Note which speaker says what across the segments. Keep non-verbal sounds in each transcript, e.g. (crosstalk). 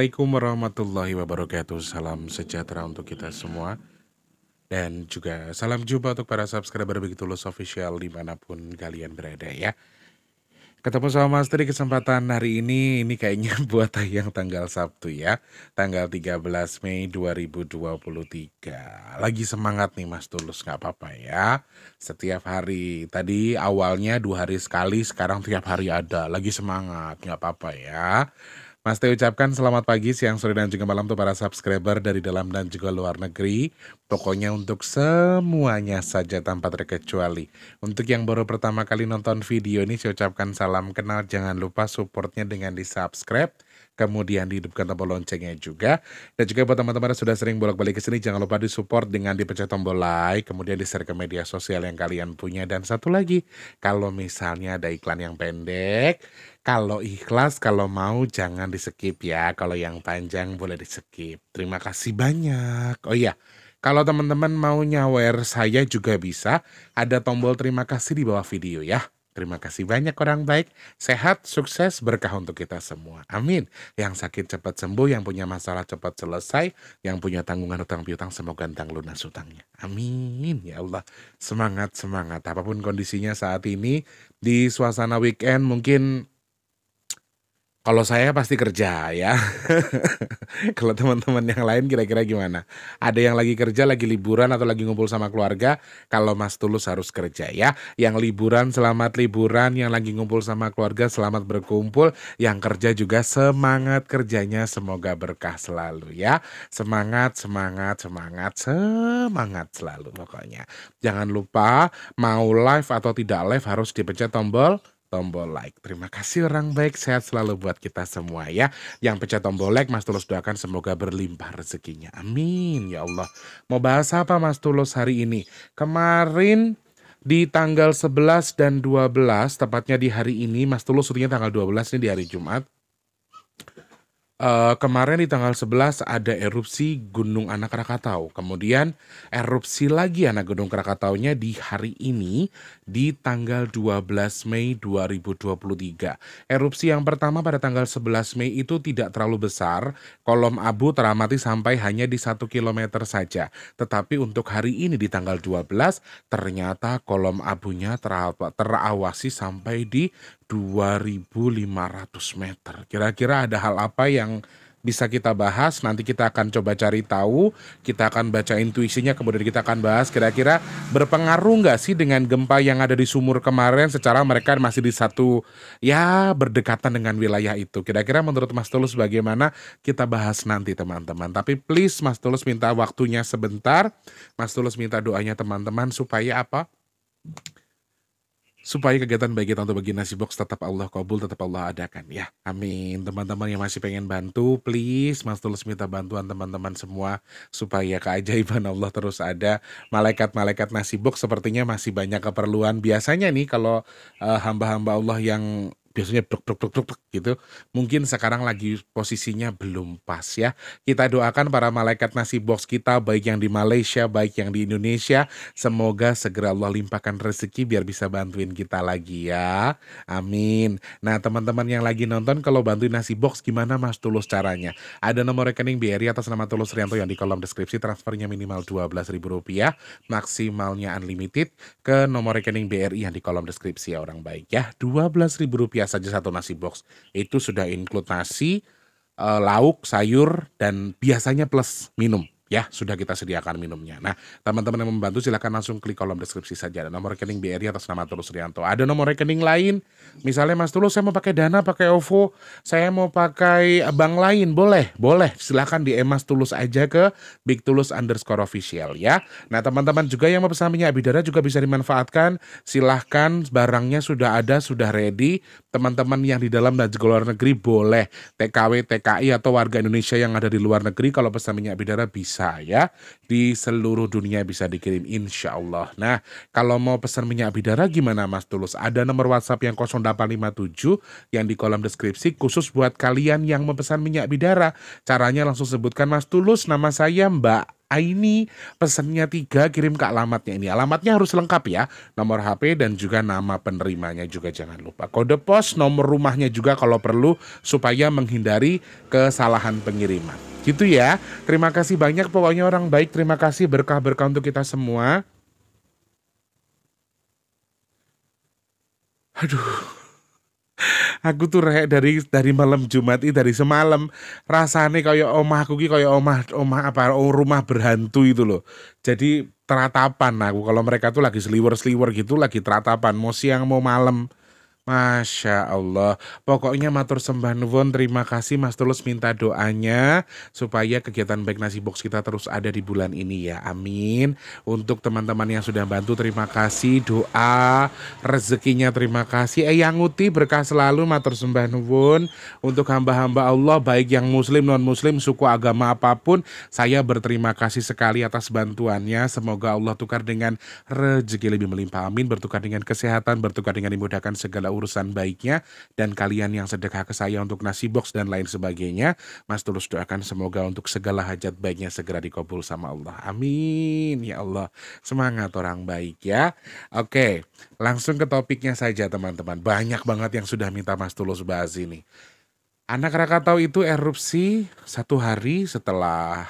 Speaker 1: Assalamualaikum warahmatullahi wabarakatuh. Salam sejahtera untuk kita semua. Dan juga salam jumpa untuk para subscriber Begitu Lus Official dimanapun kalian berada ya. Ketemu sama Mas Tri kesempatan hari ini, ini kayaknya (laughs) buat tayang tanggal Sabtu ya. Tanggal 13 Mei 2023. Lagi semangat nih Mas Tulus, gak apa-apa ya. Setiap hari, tadi awalnya dua hari sekali, sekarang tiap hari ada. Lagi semangat, gak apa-apa ya. Mas Teo ucapkan selamat pagi, siang, sore, dan juga malam untuk para subscriber dari dalam dan juga luar negeri. Pokoknya untuk semuanya saja tanpa terkecuali. Untuk yang baru pertama kali nonton video ini, saya ucapkan salam kenal. Jangan lupa supportnya dengan di subscribe kemudian dihidupkan tombol loncengnya juga. Dan juga buat teman-teman yang sudah sering bolak-balik ke sini, jangan lupa di support dengan dipencet tombol like, kemudian di-share ke media sosial yang kalian punya. Dan satu lagi, kalau misalnya ada iklan yang pendek, kalau ikhlas, kalau mau jangan di-skip ya, kalau yang panjang boleh di-skip. Terima kasih banyak. Oh iya, kalau teman-teman mau nyawer saya juga bisa, ada tombol terima kasih di bawah video ya. Terima kasih banyak orang baik, sehat, sukses, berkah untuk kita semua. Amin. Yang sakit cepat sembuh, yang punya masalah cepat selesai, yang punya tanggungan utang piutang semoga entang lunas utangnya. Amin. Ya Allah, semangat, semangat. Apapun kondisinya saat ini, di suasana weekend mungkin kalau saya pasti kerja ya. (laughs) Kalau teman-teman yang lain kira-kira gimana? Ada yang lagi kerja, lagi liburan atau lagi ngumpul sama keluarga? Kalau Mas Tulus harus kerja ya. Yang liburan selamat liburan, yang lagi ngumpul sama keluarga selamat berkumpul, yang kerja juga semangat kerjanya semoga berkah selalu ya. Semangat, semangat, semangat, semangat selalu pokoknya. Jangan lupa mau live atau tidak live harus dipencet tombol tombol like. Terima kasih orang baik, sehat selalu buat kita semua ya. Yang pecah tombol like, Mas Tulus doakan semoga berlimpah rezekinya. Amin ya Allah. Mau bahas apa Mas Tulus hari ini? Kemarin di tanggal 11 dan 12, tepatnya di hari ini, Mas Tulus syutingnya tanggal 12 ini di hari Jumat. Uh, kemarin di tanggal 11 ada erupsi Gunung Anak Krakatau. Kemudian erupsi lagi anak Gunung Krakatau-nya di hari ini di tanggal 12 Mei 2023. Erupsi yang pertama pada tanggal 11 Mei itu tidak terlalu besar, kolom abu teramati sampai hanya di 1 km saja. Tetapi untuk hari ini di tanggal 12 ternyata kolom abunya terawasi sampai di 2500 meter. Kira-kira ada hal apa yang bisa kita bahas. Nanti kita akan coba cari tahu, kita akan baca intuisinya, kemudian kita akan bahas kira-kira berpengaruh nggak sih dengan gempa yang ada di sumur kemarin secara mereka masih di satu ya berdekatan dengan wilayah itu. Kira-kira menurut Mas Tulus bagaimana kita bahas nanti teman-teman. Tapi please Mas Tulus minta waktunya sebentar. Mas Tulus minta doanya teman-teman supaya apa? supaya kegiatan baik kita untuk bagi nasi box tetap Allah kabul, tetap Allah adakan ya. Amin. Teman-teman yang masih pengen bantu, please Mas Tulus minta bantuan teman-teman semua supaya keajaiban Allah terus ada. Malaikat-malaikat nasi box sepertinya masih banyak keperluan. Biasanya nih kalau hamba eh, hamba-hamba Allah yang biasanya dok dok dok dok gitu. Mungkin sekarang lagi posisinya belum pas ya. Kita doakan para malaikat nasi box kita baik yang di Malaysia, baik yang di Indonesia, semoga segera Allah limpahkan rezeki biar bisa bantuin kita lagi ya. Amin. Nah, teman-teman yang lagi nonton kalau bantuin nasi box gimana Mas Tulus caranya? Ada nomor rekening BRI atas nama Tulus Rianto yang di kolom deskripsi transfernya minimal dua belas ribu rupiah, maksimalnya unlimited ke nomor rekening BRI yang di kolom deskripsi ya orang baik ya. dua belas ribu rupiah rupiah saja satu nasi box. Itu sudah include nasi, eh, lauk, sayur, dan biasanya plus minum ya sudah kita sediakan minumnya. Nah, teman-teman yang membantu silahkan langsung klik kolom deskripsi saja. Ada nomor rekening BRI atas nama Tulus Rianto. Ada nomor rekening lain, misalnya Mas Tulus saya mau pakai Dana, pakai OVO, saya mau pakai bank lain, boleh, boleh. Silahkan di Mas Tulus aja ke Big Tulus underscore official ya. Nah, teman-teman juga yang mau pesan minyak bidara juga bisa dimanfaatkan. Silahkan barangnya sudah ada, sudah ready. Teman-teman yang di dalam dan juga luar negeri boleh TKW, TKI atau warga Indonesia yang ada di luar negeri kalau pesan minyak bidara bisa saya di seluruh dunia bisa dikirim insya Allah. Nah, kalau mau pesan minyak bidara gimana Mas Tulus? Ada nomor WhatsApp yang 0857 yang di kolom deskripsi khusus buat kalian yang memesan minyak bidara. Caranya langsung sebutkan Mas Tulus, nama saya Mbak ini pesannya tiga kirim ke alamatnya ini alamatnya harus lengkap ya nomor HP dan juga nama penerimanya juga jangan lupa kode pos nomor rumahnya juga kalau perlu supaya menghindari kesalahan pengiriman gitu ya terima kasih banyak pokoknya orang baik terima kasih berkah-berkah untuk kita semua aduh aku tuh rek dari dari malam Jumat ini dari semalam rasane kayak omah aku kayak omah omah apa rumah berhantu itu loh. Jadi teratapan aku kalau mereka tuh lagi seliwer-seliwer gitu lagi teratapan mau siang mau malam Masya Allah. Pokoknya matur sembah nuwun. Terima kasih Mas Tulus minta doanya supaya kegiatan baik nasi box kita terus ada di bulan ini ya. Amin. Untuk teman-teman yang sudah bantu terima kasih doa rezekinya terima kasih. Eh yang uti berkah selalu matur sembah nuwun untuk hamba-hamba Allah baik yang muslim non muslim suku agama apapun saya berterima kasih sekali atas bantuannya. Semoga Allah tukar dengan rezeki lebih melimpah. Amin. Bertukar dengan kesehatan, bertukar dengan dimudahkan segala urusan baiknya dan kalian yang sedekah ke saya untuk nasi box dan lain sebagainya Mas Tulus doakan semoga untuk segala hajat baiknya segera dikabul sama Allah amin ya Allah semangat orang baik ya oke langsung ke topiknya saja teman-teman banyak banget yang sudah minta Mas Tulus bahas ini anak Krakatau itu erupsi satu hari setelah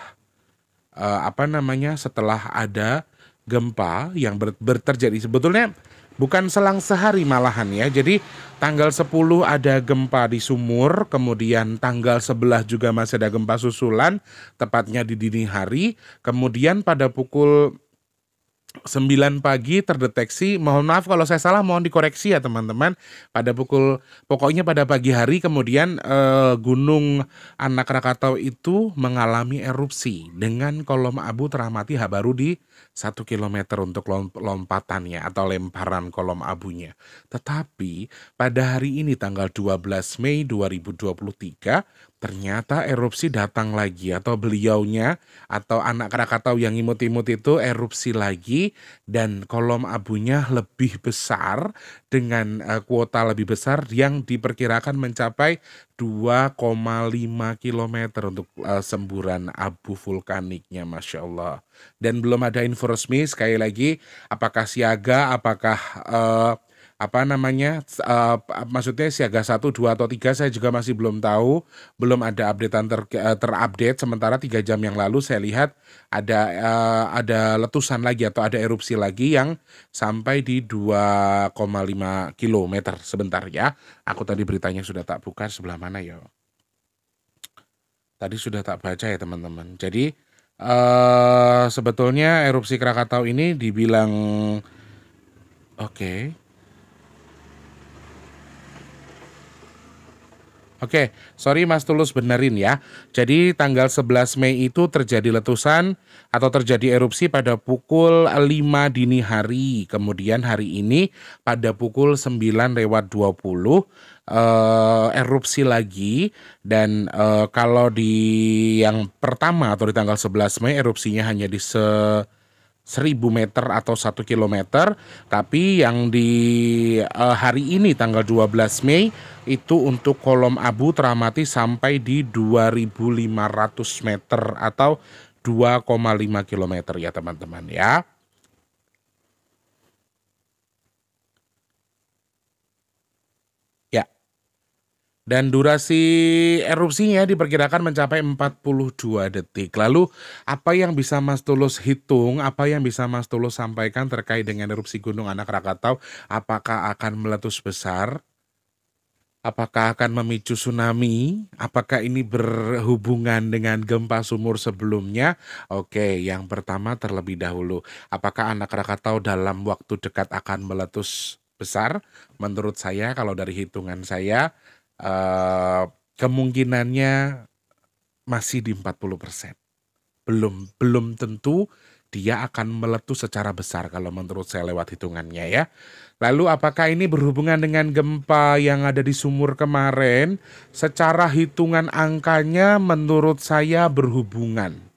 Speaker 1: uh, apa namanya setelah ada gempa yang ber, berterjadi sebetulnya bukan selang sehari malahan ya. Jadi tanggal 10 ada gempa di Sumur, kemudian tanggal 11 juga masih ada gempa susulan, tepatnya di dini hari. Kemudian pada pukul 9 pagi terdeteksi, mohon maaf kalau saya salah mohon dikoreksi ya teman-teman. Pada pukul pokoknya pada pagi hari kemudian eh, gunung anak Krakatau itu mengalami erupsi dengan kolom abu teramati Habaru di satu kilometer untuk lompatannya atau lemparan kolom abunya. Tetapi pada hari ini tanggal 12 Mei 2023 ternyata erupsi datang lagi atau beliaunya atau anak Krakatau yang imut-imut itu erupsi lagi dan kolom abunya lebih besar dengan uh, kuota lebih besar yang diperkirakan mencapai 2,5 km untuk uh, semburan abu vulkaniknya Masya Allah dan belum ada info resmi sekali lagi apakah siaga apakah uh, apa namanya uh, maksudnya siaga 1, 2 atau 3 saya juga masih belum tahu, belum ada updatean ter, eh, terupdate sementara 3 jam yang lalu saya lihat ada uh, ada letusan lagi atau ada erupsi lagi yang sampai di 2,5 km sebentar ya. Aku tadi beritanya sudah tak buka sebelah mana ya? Tadi sudah tak baca ya teman-teman. Jadi uh, sebetulnya erupsi Krakatau ini dibilang oke okay Oke, sorry Mas Tulus benerin ya. Jadi tanggal 11 Mei itu terjadi letusan atau terjadi erupsi pada pukul 5 dini hari. Kemudian hari ini pada pukul 9 lewat 20 uh, eh, erupsi lagi dan uh, kalau di yang pertama atau di tanggal 11 Mei erupsinya hanya di se 1000 meter atau 1 kilometer tapi yang di uh, hari ini tanggal 12 Mei itu untuk kolom abu teramati sampai di 2500 meter atau 2,5 kilometer ya teman-teman ya. dan durasi erupsinya diperkirakan mencapai 42 detik. Lalu apa yang bisa Mas Tulus hitung, apa yang bisa Mas Tulus sampaikan terkait dengan erupsi Gunung Anak Rakatau, apakah akan meletus besar? Apakah akan memicu tsunami? Apakah ini berhubungan dengan gempa sumur sebelumnya? Oke, yang pertama terlebih dahulu, apakah anak Krakatau dalam waktu dekat akan meletus besar? Menurut saya, kalau dari hitungan saya, uh, kemungkinannya masih di 40%. Belum belum tentu dia akan meletus secara besar kalau menurut saya lewat hitungannya ya. Lalu apakah ini berhubungan dengan gempa yang ada di sumur kemarin? Secara hitungan angkanya menurut saya berhubungan.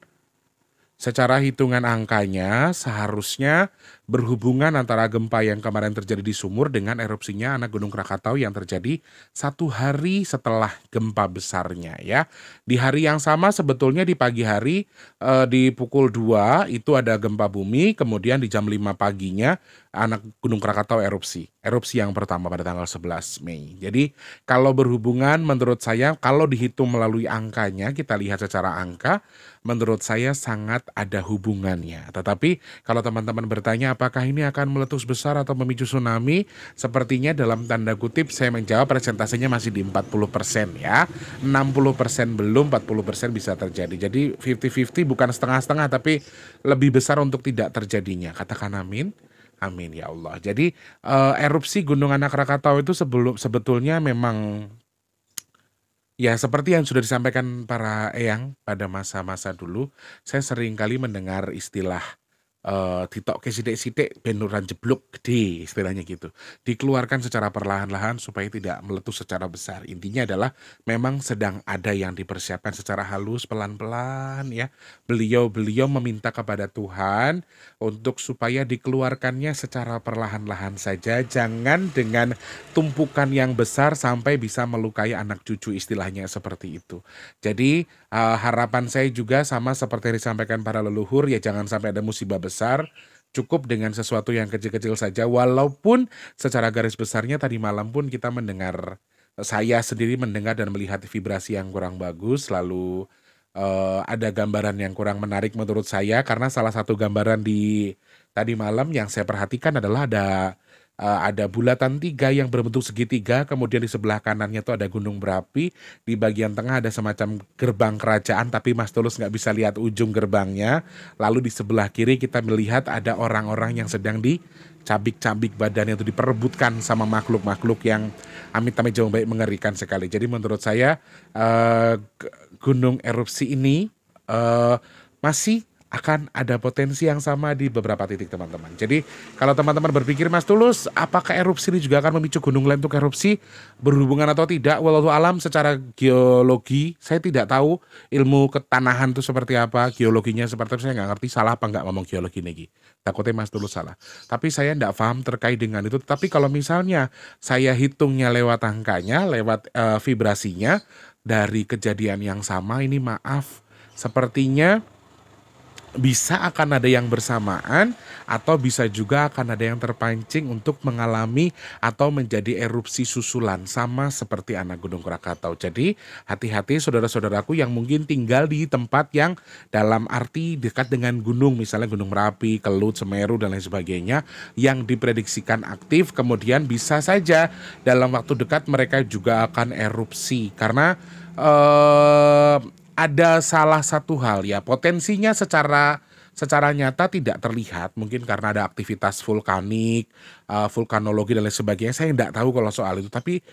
Speaker 1: Secara hitungan angkanya seharusnya berhubungan antara gempa yang kemarin terjadi di Sumur dengan erupsinya anak Gunung Krakatau yang terjadi satu hari setelah gempa besarnya ya. Di hari yang sama sebetulnya di pagi hari eh, di pukul 2 itu ada gempa bumi, kemudian di jam 5 paginya anak Gunung Krakatau erupsi. Erupsi yang pertama pada tanggal 11 Mei. Jadi kalau berhubungan menurut saya kalau dihitung melalui angkanya kita lihat secara angka menurut saya sangat ada hubungannya. Tetapi kalau teman-teman bertanya apakah ini akan meletus besar atau memicu tsunami? Sepertinya dalam tanda kutip saya menjawab presentasenya masih di 40% ya. 60% belum, 40% bisa terjadi. Jadi 50-50 bukan setengah-setengah tapi lebih besar untuk tidak terjadinya. Katakan amin. Amin ya Allah. Jadi uh, erupsi Gunung Anak Krakatau itu sebelum sebetulnya memang ya seperti yang sudah disampaikan para eyang pada masa-masa dulu, saya sering kali mendengar istilah uh, eh, ditokke sidik-sidik benuran jeblok gede istilahnya gitu. Dikeluarkan secara perlahan-lahan supaya tidak meletus secara besar. Intinya adalah memang sedang ada yang dipersiapkan secara halus pelan-pelan ya. Beliau-beliau meminta kepada Tuhan untuk supaya dikeluarkannya secara perlahan-lahan saja jangan dengan tumpukan yang besar sampai bisa melukai anak cucu istilahnya seperti itu. Jadi uh, harapan saya juga sama seperti yang disampaikan para leluhur ya jangan sampai ada musibah besar besar, cukup dengan sesuatu yang kecil-kecil saja. Walaupun secara garis besarnya tadi malam pun kita mendengar, saya sendiri mendengar dan melihat vibrasi yang kurang bagus, lalu uh, ada gambaran yang kurang menarik menurut saya karena salah satu gambaran di tadi malam yang saya perhatikan adalah ada uh, ada bulatan tiga yang berbentuk segitiga, kemudian di sebelah kanannya itu ada gunung berapi, di bagian tengah ada semacam gerbang kerajaan, tapi Mas Tulus nggak bisa lihat ujung gerbangnya. Lalu di sebelah kiri kita melihat ada orang-orang yang sedang dicabik-cabik badannya itu diperebutkan sama makhluk-makhluk yang amit-amit jauh baik mengerikan sekali. Jadi menurut saya uh, gunung erupsi ini uh, masih akan ada potensi yang sama di beberapa titik teman-teman. Jadi kalau teman-teman berpikir Mas Tulus, apakah erupsi ini juga akan memicu gunung lain untuk erupsi berhubungan atau tidak? Walau alam secara geologi saya tidak tahu ilmu ketanahan itu seperti apa, geologinya seperti apa saya nggak ngerti. Salah apa nggak ngomong geologi ini? Takutnya Mas Tulus salah. Tapi saya tidak paham terkait dengan itu. Tapi kalau misalnya saya hitungnya lewat angkanya, lewat uh, vibrasinya dari kejadian yang sama ini maaf sepertinya bisa akan ada yang bersamaan atau bisa juga akan ada yang terpancing untuk mengalami atau menjadi erupsi susulan sama seperti anak Gunung Krakatau. Jadi hati-hati saudara-saudaraku yang mungkin tinggal di tempat yang dalam arti dekat dengan gunung misalnya Gunung Merapi, Kelut, Semeru dan lain sebagainya yang diprediksikan aktif kemudian bisa saja dalam waktu dekat mereka juga akan erupsi karena eh, ada salah satu hal ya potensinya secara secara nyata tidak terlihat mungkin karena ada aktivitas vulkanik, uh, vulkanologi dan lain sebagainya. Saya tidak tahu kalau soal itu, tapi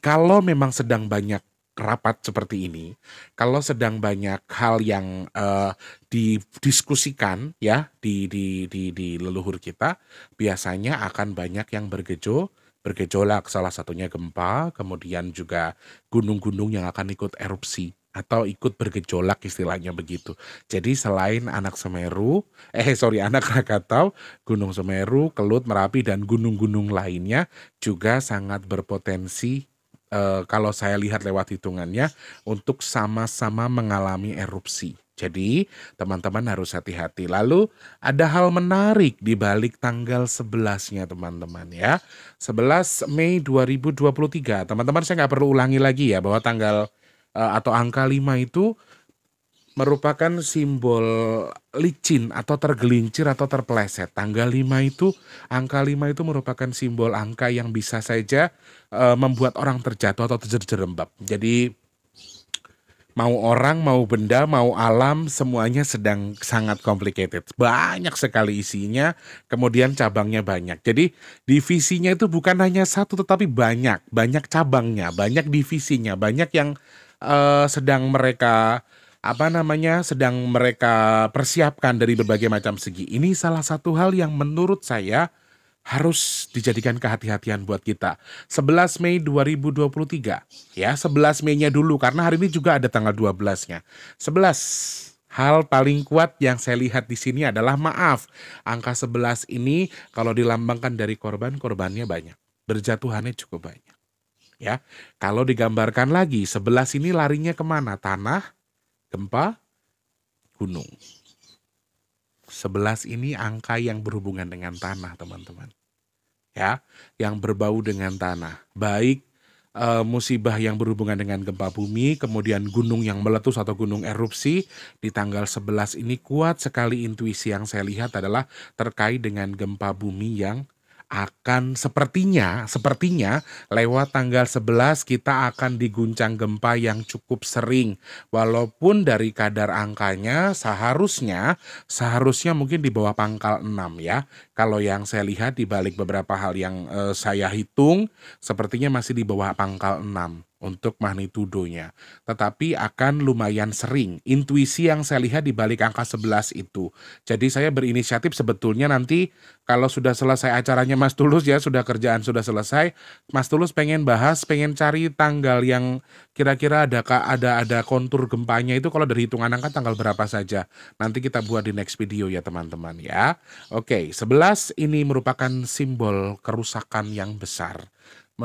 Speaker 1: kalau memang sedang banyak rapat seperti ini, kalau sedang banyak hal yang uh, didiskusikan ya di, di di di leluhur kita, biasanya akan banyak yang bergejo bergejolak salah satunya gempa, kemudian juga gunung-gunung yang akan ikut erupsi atau ikut bergejolak istilahnya begitu. Jadi selain anak Semeru, (laughs) eh sorry anak Krakatau, Gunung Semeru, Kelut, Merapi dan gunung-gunung lainnya juga sangat berpotensi eh, kalau saya lihat lewat hitungannya untuk sama-sama mengalami erupsi. Jadi, teman-teman harus hati-hati. Lalu, ada hal menarik di balik tanggal 11-nya, teman-teman ya. 11 Mei 2023. Teman-teman, saya nggak perlu ulangi lagi ya bahwa tanggal Eh, atau angka 5 itu merupakan simbol licin atau tergelincir atau terpeleset. Tanggal 5 itu angka 5 itu merupakan simbol angka yang bisa saja e, membuat orang terjatuh atau terjerembab. Jadi mau orang, mau benda, mau alam, semuanya sedang sangat complicated. Banyak sekali isinya, kemudian cabangnya banyak. Jadi divisinya itu bukan hanya satu tetapi banyak, banyak cabangnya, banyak divisinya, banyak yang uh, sedang mereka apa namanya sedang mereka persiapkan dari berbagai macam segi. Ini salah satu hal yang menurut saya harus dijadikan kehati-hatian buat kita. 11 Mei 2023. Ya, 11 Mei-nya dulu karena hari ini juga ada tanggal 12-nya. 11 Hal paling kuat yang saya lihat di sini adalah maaf. Angka 11 ini kalau dilambangkan dari korban, korbannya banyak. Berjatuhannya cukup banyak ya. Kalau digambarkan lagi, sebelah sini larinya kemana? Tanah, gempa, gunung. Sebelas ini angka yang berhubungan dengan tanah, teman-teman. Ya, yang berbau dengan tanah. Baik e, musibah yang berhubungan dengan gempa bumi, kemudian gunung yang meletus atau gunung erupsi di tanggal 11 ini kuat sekali intuisi yang saya lihat adalah terkait dengan gempa bumi yang akan sepertinya sepertinya lewat tanggal 11 kita akan diguncang gempa yang cukup sering walaupun dari kadar angkanya seharusnya seharusnya mungkin di bawah pangkal 6 ya kalau yang saya lihat di balik beberapa hal yang eh, saya hitung sepertinya masih di bawah pangkal 6 untuk magnitudonya. Tetapi akan lumayan sering. Intuisi yang saya lihat di balik angka 11 itu. Jadi saya berinisiatif sebetulnya nanti kalau sudah selesai acaranya Mas Tulus ya, sudah kerjaan sudah selesai, Mas Tulus pengen bahas, pengen cari tanggal yang kira-kira ada ada ada kontur gempanya itu kalau dari hitungan angka tanggal berapa saja. Nanti kita buat di next video ya teman-teman ya. Oke, 11 ini merupakan simbol kerusakan yang besar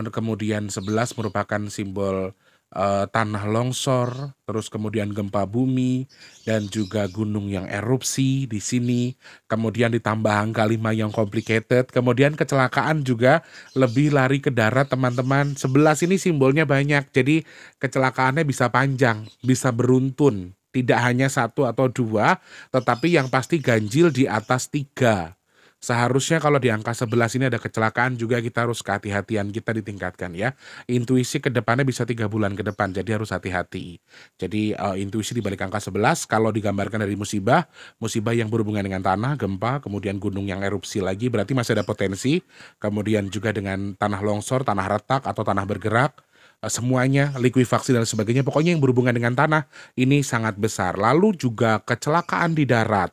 Speaker 1: kemudian 11 merupakan simbol uh, tanah longsor, terus kemudian gempa bumi dan juga gunung yang erupsi di sini, kemudian ditambah angka 5 yang complicated, kemudian kecelakaan juga lebih lari ke darat teman-teman. 11 ini simbolnya banyak. Jadi kecelakaannya bisa panjang, bisa beruntun, tidak hanya satu atau dua, tetapi yang pasti ganjil di atas tiga Seharusnya kalau di angka 11 ini ada kecelakaan juga kita harus kehati-hatian kita ditingkatkan ya. Intuisi ke depannya bisa tiga bulan ke depan, jadi harus hati-hati. Jadi uh, intuisi di balik angka 11 kalau digambarkan dari musibah, musibah yang berhubungan dengan tanah, gempa, kemudian gunung yang erupsi lagi berarti masih ada potensi. Kemudian juga dengan tanah longsor, tanah retak atau tanah bergerak eh, semuanya, likuifaksi dan sebagainya, pokoknya yang berhubungan dengan tanah ini sangat besar. Lalu juga kecelakaan di darat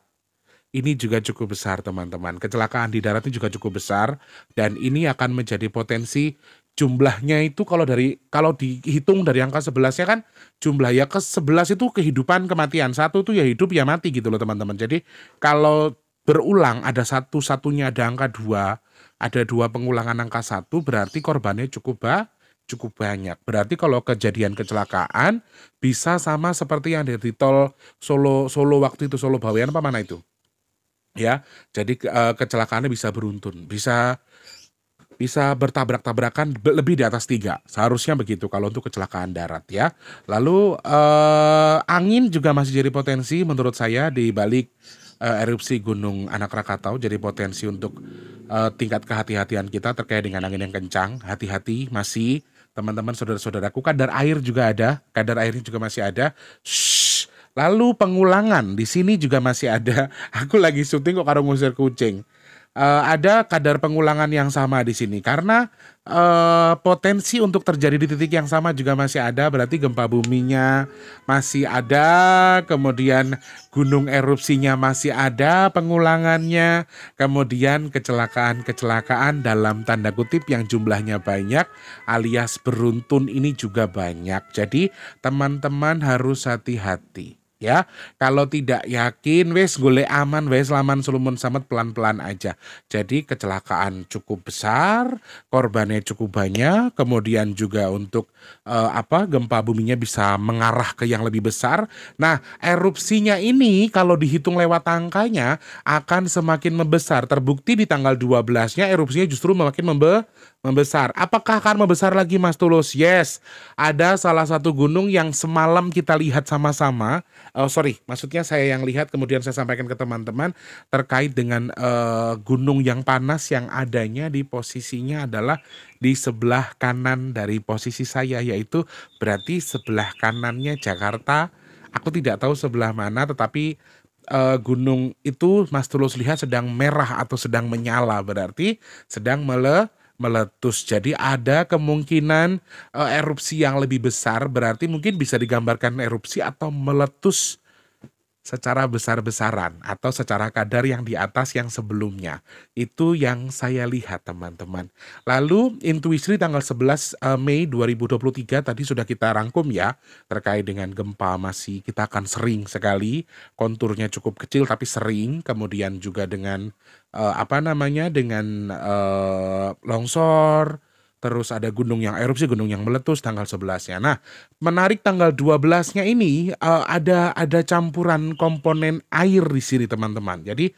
Speaker 1: ini juga cukup besar teman-teman. Kecelakaan di darat ini juga cukup besar dan ini akan menjadi potensi jumlahnya itu kalau dari kalau dihitung dari angka 11 ya kan jumlah ya ke 11 itu kehidupan kematian. Satu itu ya hidup ya mati gitu loh teman-teman. Jadi kalau berulang ada satu-satunya ada angka dua, ada dua pengulangan angka satu berarti korbannya cukup ba cukup banyak. Berarti kalau kejadian kecelakaan bisa sama seperti yang ada di tol Solo Solo waktu itu Solo Bawean apa mana itu? ya. Jadi uh, kecelakaannya bisa beruntun, bisa bisa bertabrak-tabrakan lebih di atas tiga seharusnya begitu kalau untuk kecelakaan darat ya lalu uh, angin juga masih jadi potensi menurut saya di balik uh, erupsi gunung anak rakatau jadi potensi untuk uh, tingkat kehati-hatian kita terkait dengan angin yang kencang hati-hati masih teman-teman saudara-saudaraku kadar air juga ada kadar airnya juga masih ada Shhh Lalu pengulangan di sini juga masih ada. (laughs) Aku lagi syuting kok karo ngusir kucing. Uh, ada kadar pengulangan yang sama di sini karena uh, potensi untuk terjadi di titik yang sama juga masih ada. Berarti gempa buminya masih ada, kemudian gunung erupsinya masih ada, pengulangannya, kemudian kecelakaan-kecelakaan dalam tanda kutip yang jumlahnya banyak, alias beruntun ini juga banyak. Jadi teman-teman harus hati-hati ya. Kalau tidak yakin wes gule aman wes laman selumun samet pelan-pelan aja. Jadi kecelakaan cukup besar, korbannya cukup banyak, kemudian juga untuk uh, apa gempa buminya bisa mengarah ke yang lebih besar. Nah, erupsinya ini kalau dihitung lewat angkanya akan semakin membesar. Terbukti di tanggal 12-nya erupsinya justru makin membesar membesar. Apakah akan membesar lagi Mas Tulus? Yes, ada salah satu gunung yang semalam kita lihat sama-sama. Oh sorry, maksudnya saya yang lihat kemudian saya sampaikan ke teman-teman terkait dengan uh, gunung yang panas yang adanya di posisinya adalah di sebelah kanan dari posisi saya yaitu berarti sebelah kanannya Jakarta. Aku tidak tahu sebelah mana tetapi eh, gunung itu Mas Tulus lihat sedang merah atau sedang menyala berarti sedang mele meletus. Jadi ada kemungkinan eh, erupsi yang lebih besar berarti mungkin bisa digambarkan erupsi atau meletus secara besar-besaran atau secara kadar yang di atas yang sebelumnya. Itu yang saya lihat teman-teman. Lalu intuisi tanggal 11 eh, Mei 2023 tadi sudah kita rangkum ya terkait dengan gempa masih kita akan sering sekali konturnya cukup kecil tapi sering kemudian juga dengan eh, apa namanya dengan eh, longsor Terus ada gunung yang erupsi, gunung yang meletus tanggal 11-nya. Nah, menarik tanggal 12-nya ini uh, ada ada campuran komponen air di sini teman-teman. Jadi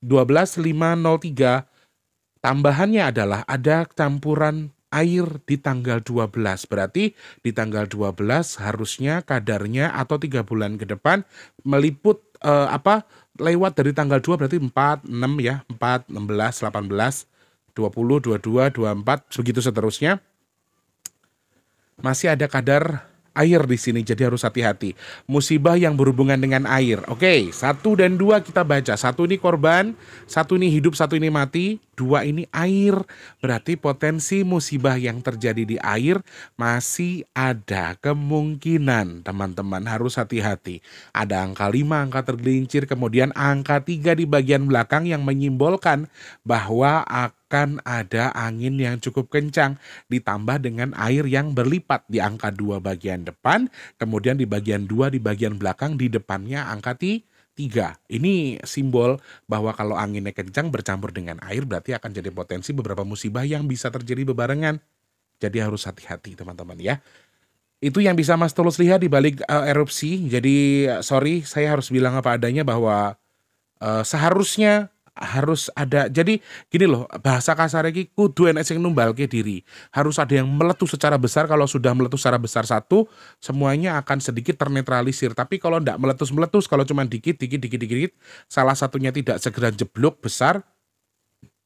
Speaker 1: 12503 tambahannya adalah ada campuran air di tanggal 12. Berarti di tanggal 12 harusnya kadarnya atau tiga bulan ke depan meliput uh, apa lewat dari tanggal 2 berarti 4 6 ya, 4 16 18 20, 22, 24, begitu seterusnya. Masih ada kadar air di sini, jadi harus hati-hati. Musibah yang berhubungan dengan air. Oke, satu dan dua kita baca. Satu ini korban, satu ini hidup, satu ini mati. Dua ini air, berarti potensi musibah yang terjadi di air masih ada kemungkinan. Teman-teman harus hati-hati. Ada angka lima angka tergelincir, kemudian angka tiga di bagian belakang yang menyimbolkan bahwa akan ada angin yang cukup kencang ditambah dengan air yang berlipat di angka dua bagian depan, kemudian di bagian dua di bagian belakang di depannya angka tiga Tiga, ini simbol bahwa kalau anginnya kencang bercampur dengan air berarti akan jadi potensi beberapa musibah yang bisa terjadi bebarengan. Jadi harus hati-hati teman-teman ya. Itu yang bisa Mas Tulus lihat di balik uh, erupsi. Jadi eh, sorry saya harus bilang apa adanya bahwa uh, seharusnya harus ada jadi gini loh bahasa kasar iki kudu enek sing numbalke diri harus ada yang meletus secara besar kalau sudah meletus secara besar satu semuanya akan sedikit ternetralisir tapi kalau ndak meletus meletus kalau cuma dikit dikit dikit dikit, dikit salah satunya tidak segera jeblok besar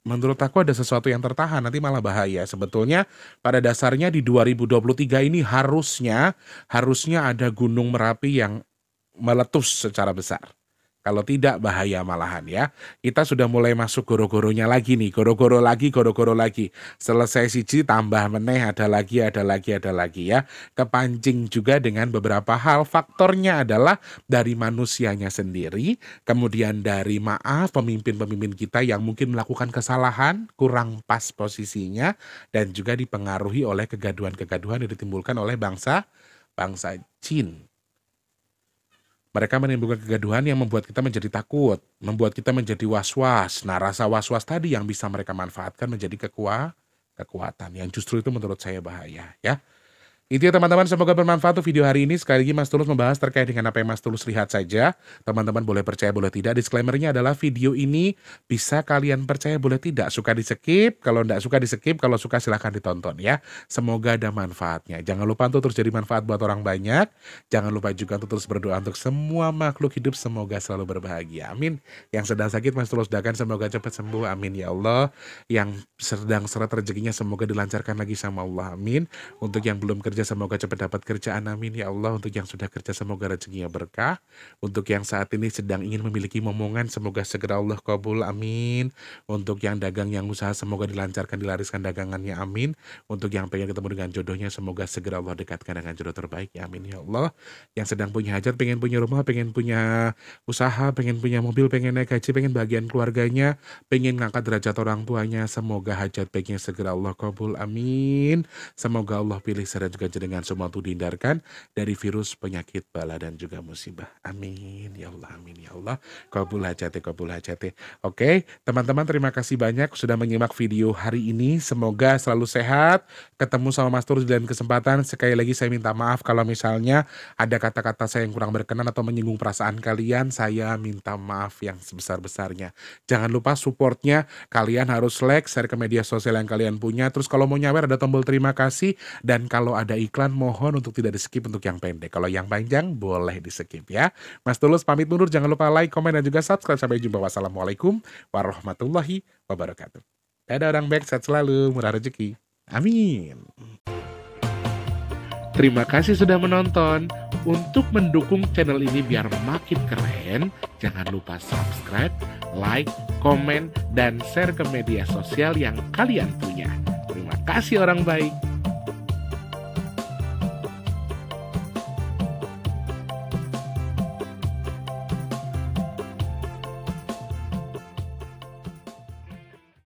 Speaker 1: menurut aku ada sesuatu yang tertahan nanti malah bahaya sebetulnya pada dasarnya di 2023 ini harusnya harusnya ada gunung merapi yang meletus secara besar kalau tidak bahaya malahan ya. Kita sudah mulai masuk goro-goronya lagi nih. Goro-goro lagi, goro-goro lagi. Selesai siji tambah meneh ada lagi, ada lagi, ada lagi ya. Kepancing juga dengan beberapa hal. Faktornya adalah dari manusianya sendiri. Kemudian dari maaf pemimpin-pemimpin kita yang mungkin melakukan kesalahan. Kurang pas posisinya. Dan juga dipengaruhi oleh kegaduhan-kegaduhan yang ditimbulkan oleh bangsa bangsa Jin mereka menimbulkan kegaduhan yang membuat kita menjadi takut, membuat kita menjadi was-was. Nah, rasa was-was tadi yang bisa mereka manfaatkan menjadi kekuatan, kekuatan yang justru itu menurut saya bahaya, ya. Itu ya teman-teman semoga bermanfaat tuh video hari ini. Sekali lagi Mas Tulus membahas terkait dengan apa yang Mas Tulus lihat saja. Teman-teman boleh percaya boleh tidak. Disclaimernya adalah video ini bisa kalian percaya boleh tidak. Suka di skip, kalau tidak suka di skip, kalau suka silahkan ditonton ya. Semoga ada manfaatnya. Jangan lupa untuk terus jadi manfaat buat orang banyak. Jangan lupa juga untuk terus berdoa untuk semua makhluk hidup semoga selalu berbahagia. Amin. Yang sedang sakit Mas Tulus doakan semoga cepat sembuh. Amin ya Allah. Yang sedang seret rezekinya semoga dilancarkan lagi sama Allah. Amin. Untuk yang belum kerja kerja semoga cepat dapat kerjaan amin ya Allah untuk yang sudah kerja semoga rezekinya berkah untuk yang saat ini sedang ingin memiliki momongan semoga segera Allah kabul amin untuk yang dagang yang usaha semoga dilancarkan dilariskan dagangannya amin untuk yang pengen ketemu dengan jodohnya semoga segera Allah dekatkan dengan jodoh terbaik ya amin ya Allah yang sedang punya hajat pengen punya rumah pengen punya usaha pengen punya mobil pengen naik haji pengen bagian keluarganya pengen ngangkat derajat orang tuanya semoga hajat pengen segera Allah kabul amin semoga Allah pilih saya juga Semoga jenengan semua itu dihindarkan dari virus, penyakit, bala, dan juga musibah. Amin. Ya Allah, amin. Ya Allah. Kabul hajati, kabul hajati. Oke, teman-teman terima kasih banyak sudah menyimak video hari ini. Semoga selalu sehat. Ketemu sama Mas Tulus dan kesempatan. Sekali lagi saya minta maaf kalau misalnya ada kata-kata saya yang kurang berkenan atau menyinggung perasaan kalian. Saya minta maaf yang sebesar-besarnya. Jangan lupa supportnya. Kalian harus like, share ke media sosial yang kalian punya. Terus kalau mau nyawer ada tombol terima kasih. Dan kalau ada iklan mohon untuk tidak di skip untuk yang pendek. Kalau yang panjang boleh di skip ya. Mas Tulus pamit mundur jangan lupa like, komen dan juga subscribe. Sampai jumpa. Wassalamualaikum warahmatullahi wabarakatuh. Dadah orang baik, sehat selalu, murah rezeki. Amin. Terima kasih sudah menonton. Untuk mendukung channel ini biar makin keren, jangan lupa subscribe, like, komen, dan share ke media sosial yang kalian punya. Terima kasih orang baik.